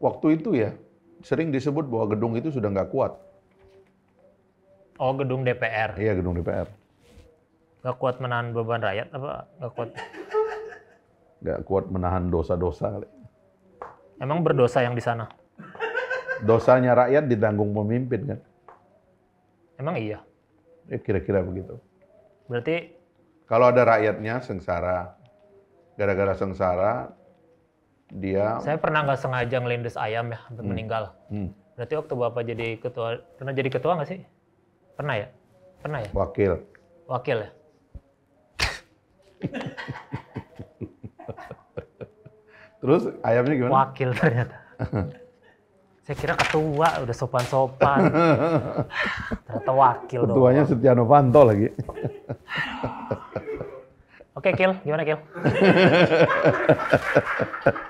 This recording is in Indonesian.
Waktu itu ya, sering disebut bahwa gedung itu sudah nggak kuat. Oh, gedung DPR. Iya, gedung DPR. Nggak kuat menahan beban rakyat apa nggak kuat? Nggak kuat menahan dosa-dosa. Emang berdosa yang di sana? Dosanya rakyat ditanggung pemimpin kan? Emang iya. Ya kira-kira begitu. Berarti kalau ada rakyatnya sengsara, gara-gara sengsara dia saya pernah nggak sengaja ngelindes ayam ya hampir hmm. meninggal hmm. berarti waktu bapak jadi ketua pernah jadi ketua nggak sih pernah ya pernah ya wakil wakil ya terus ayamnya gimana wakil ternyata saya kira ketua udah sopan sopan ternyata wakil ketuanya Setia Novanto lagi oke Kill gimana Kill?